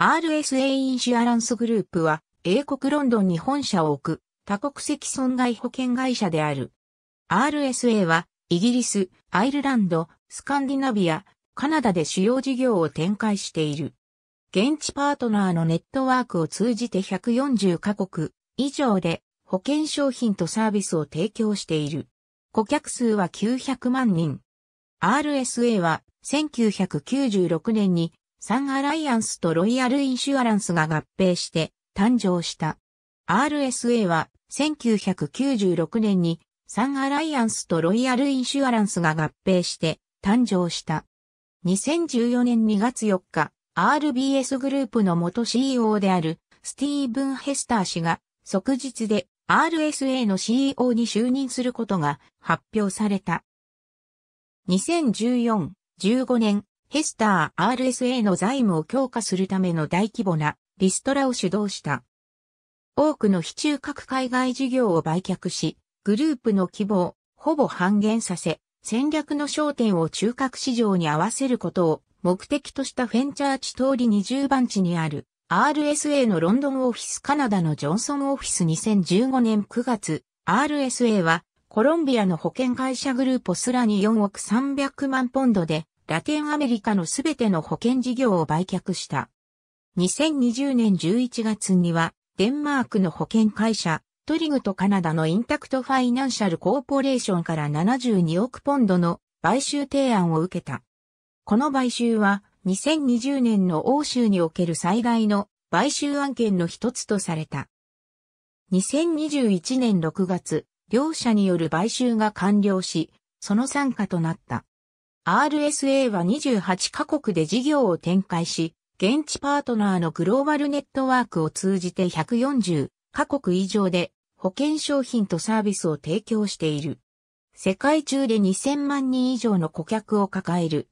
RSA インシュアランスグループは、英国ロンドンに本社を置く、多国籍損害保険会社である。RSA は、イギリス、アイルランド、スカンディナビア、カナダで主要事業を展開している。現地パートナーのネットワークを通じて140カ国以上で保険商品とサービスを提供している。顧客数は900万人。RSA は1996年にサンアライアンスとロイヤルインシュアランスが合併して誕生した。RSA は1996年にサンアライアンスとロイヤルインシュアランスが合併して誕生した。2014年2月4日、RBS グループの元 CEO であるスティーブン・ヘスター氏が即日で RSA の CEO に就任することが発表された。2014-15年ヘスター RSA の財務を強化するための大規模なリストラを主導した。多くの非中核海外事業を売却し、グループの規模をほぼ半減させ、戦略の焦点を中核市場に合わせることを目的としたフェンチャーチ通り20番地にある RSA のロンドンオフィスカナダのジョンソンオフィス2015年9月 RSA はコロンビアの保険会社グループスラに4億300万ポンドでラテンアメリカのすべての保険事業を売却した。2020年11月には、デンマークの保険会社、トリグとカナダのインタクトファイナンシャルコーポレーションから72億ポンドの買収提案を受けた。この買収は2020年の欧州における最大の買収案件の一つとされた。2021年6月、両社による買収が完了し、その参加となった。RSA は28カ国で事業を展開し、現地パートナーのグローバルネットワークを通じて140カ国以上で保険商品とサービスを提供している。世界中で2000万人以上の顧客を抱える。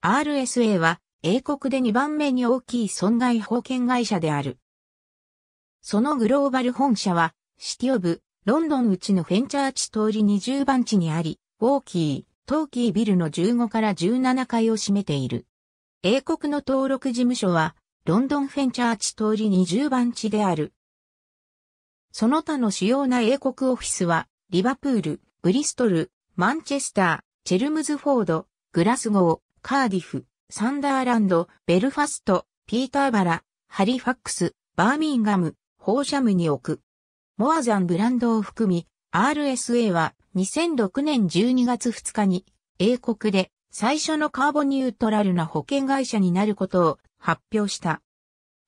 RSA は英国で2番目に大きい損害保険会社である。そのグローバル本社はシティオブロンドンうちのフェンチャーチ通り20番地にあり、大きいトーキービルの15から17階を占めている。英国の登録事務所は、ロンドンフェンチャーチ通り20番地である。その他の主要な英国オフィスは、リバプール、ブリストル、マンチェスター、チェルムズフォード、グラスゴー、カーディフ、サンダーランド、ベルファスト、ピーターバラ、ハリファックス、バーミンガム、ホーシャムに置く。モアザンブランドを含み、RSA は2006年12月2日に英国で最初のカーボニュートラルな保険会社になることを発表した。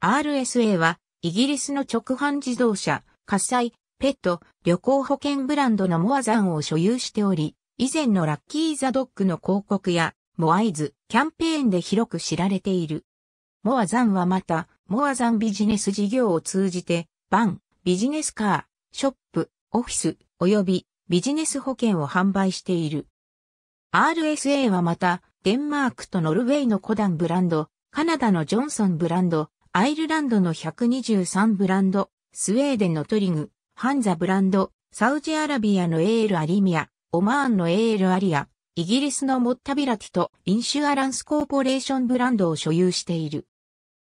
RSA はイギリスの直販自動車、火災、ペット、旅行保険ブランドのモアザンを所有しており、以前のラッキーザドッグの広告やモアイズキャンペーンで広く知られている。モアザンはまた、モアザンビジネス事業を通じて、バン、ビジネスカー、ショップ、オフィス、及びビジネス保険を販売している。RSA はまた、デンマークとノルウェーのコダンブランド、カナダのジョンソンブランド、アイルランドの123ブランド、スウェーデンのトリグ、ハンザブランド、サウジアラビアのエールアリミア、オマーンのエールアリア、イギリスのモッタビラティとインシュアランスコーポレーションブランドを所有している。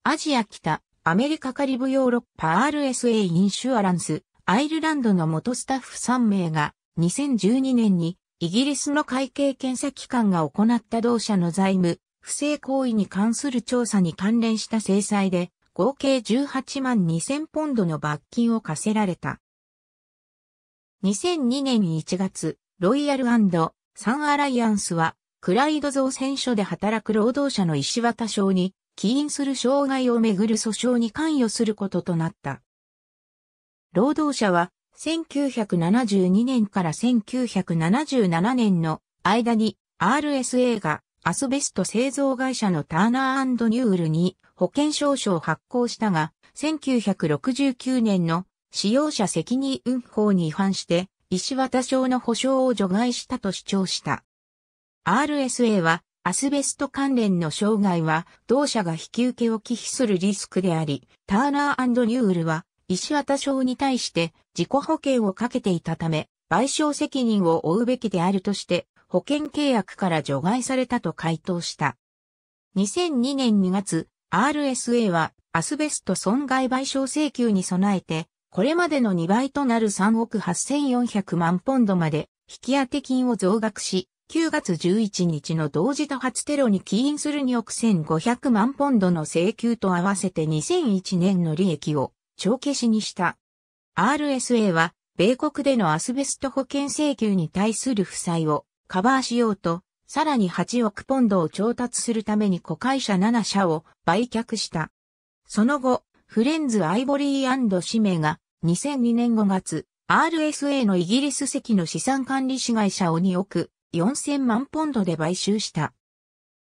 アジア北、アメリカカリブヨーロッパ RSA インシュアランス、アイルランドの元スタッフ3名が2012年にイギリスの会計検査機関が行った同社の財務、不正行為に関する調査に関連した制裁で合計18万2000ポンドの罰金を課せられた。2002年1月、ロイヤルサンアライアンスはクライド造船所で働く労働者の石渡賞に起因する障害をめぐる訴訟に関与することとなった。労働者は1972年から1977年の間に RSA がアスベスト製造会社のターナーニュールに保険証書を発行したが、1969年の使用者責任運法に違反して石渡症の保証を除外したと主張した。RSA はアスベスト関連の障害は同社が引き受けを忌避するリスクであり、ターナーニュールは石渡省に対して自己保険をかけていたため、賠償責任を負うべきであるとして、保険契約から除外されたと回答した。2002年2月、RSA はアスベスト損害賠償請求に備えて、これまでの2倍となる3億8400万ポンドまで引き当て金を増額し、9月11日の同時多発テロに起因する2億1500万ポンドの請求と合わせて2001年の利益を帳消しにした。RSA は、米国でのアスベスト保険請求に対する負債をカバーしようと、さらに8億ポンドを調達するために子会社7社を売却した。その後、フレンズ・アイボリー氏名が2002年5月、RSA のイギリス籍の資産管理士会社を2億4000万ポンドで買収した。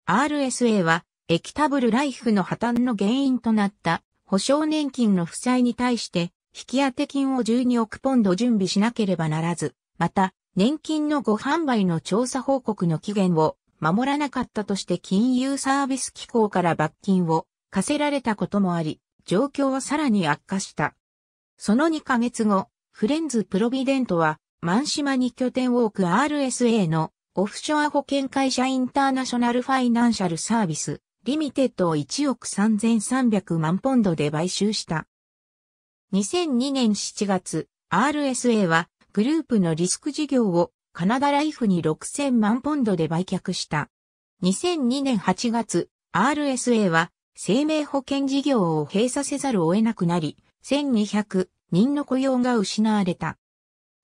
RSA は、エキタブルライフの破綻の原因となった保証年金の負債に対して、引当金を12億ポンド準備しなければならず、また、年金の誤販売の調査報告の期限を守らなかったとして金融サービス機構から罰金を課せられたこともあり、状況はさらに悪化した。その2ヶ月後、フレンズ・プロビデントは、マンシマに拠点を置く RSA のオフショア保険会社インターナショナルファイナンシャルサービスリミテッドを1億3300万ポンドで買収した。2002年7月、RSA はグループのリスク事業をカナダライフに6000万ポンドで売却した。2002年8月、RSA は生命保険事業を閉鎖せざるを得なくなり、1200人の雇用が失われた。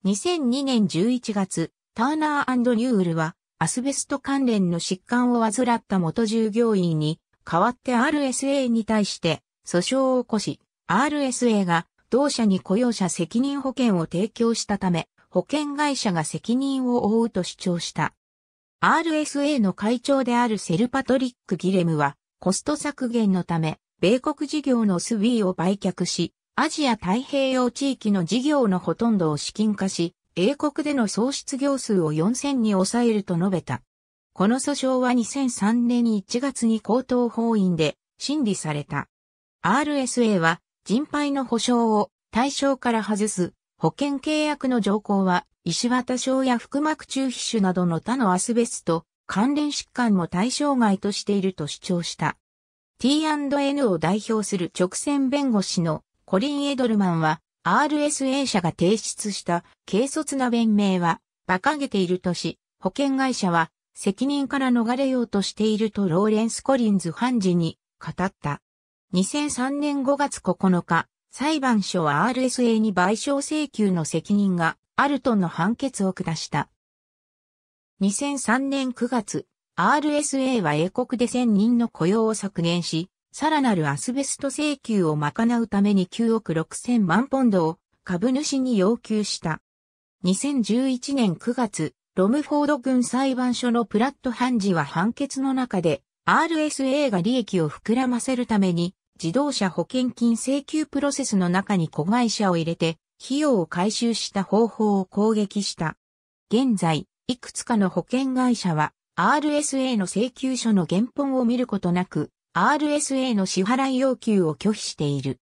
2002年11月、ターナーニュールはアスベスト関連の疾患を患った元従業員に、代わって RSA に対して訴訟を起こし、RSA が同社に雇用者責任保険を提供したため、保険会社が責任を負うと主張した。RSA の会長であるセルパトリック・ギレムは、コスト削減のため、米国事業のスウィーを売却し、アジア太平洋地域の事業のほとんどを資金化し、英国での総失業数を4000に抑えると述べた。この訴訟は2003年1月に高等法院で審理された。RSA は人配の保障を対象から外す保険契約の条項は石綿症や腹膜中皮腫などの他のアスベスト関連疾患も対象外としていると主張した。T&N を代表する直線弁護士のコリン・エドルマンは RSA 社が提出した軽率な弁明は、馬鹿げているとし、保険会社は責任から逃れようとしているとローレンス・コリンズ判事に語った。2003年5月9日、裁判所は RSA に賠償請求の責任があるとの判決を下した。2003年9月、RSA は英国で1000人の雇用を削減し、さらなるアスベスト請求を賄うために9億6000万ポンドを株主に要求した。2011年9月、ロムフォード軍裁判所のプラット判事は判決の中で RSA が利益を膨らませるために自動車保険金請求プロセスの中に子会社を入れて費用を回収した方法を攻撃した。現在、いくつかの保険会社は RSA の請求書の原本を見ることなく RSA の支払い要求を拒否している。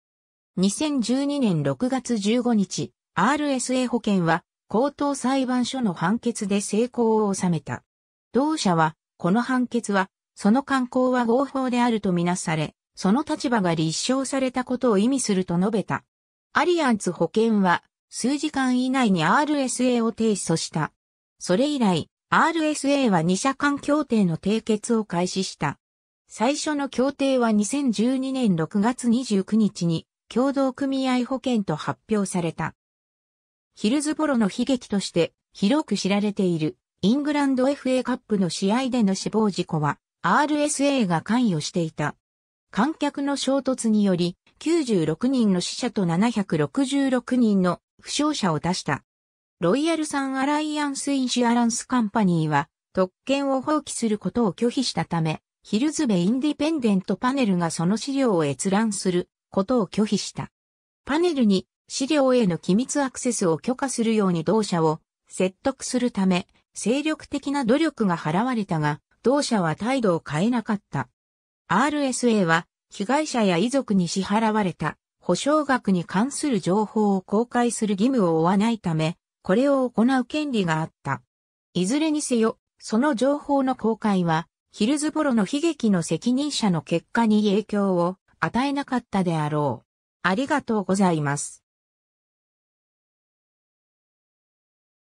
2012年6月15日、RSA 保険は高等裁判所の判決で成功を収めた。同社は、この判決は、その慣行は合法であるとみなされ、その立場が立証されたことを意味すると述べた。アリアンツ保険は、数時間以内に RSA を提訴した。それ以来、RSA は二社間協定の締結を開始した。最初の協定は2012年6月29日に共同組合保険と発表された。ヒルズボロの悲劇として広く知られているイングランド FA カップの試合での死亡事故は RSA が関与していた。観客の衝突により96人の死者と766人の負傷者を出した。ロイヤルサンアライアンスインシュアランスカンパニーは特権を放棄することを拒否したため、ヒルズベ・インディペンデントパネルがその資料を閲覧することを拒否した。パネルに資料への機密アクセスを許可するように同社を説得するため、精力的な努力が払われたが、同社は態度を変えなかった。RSA は、被害者や遺族に支払われた保証額に関する情報を公開する義務を負わないため、これを行う権利があった。いずれにせよ、その情報の公開はヒルズボロの悲劇の責任者の結果に影響を与えなかったであろう。ありがとうございます。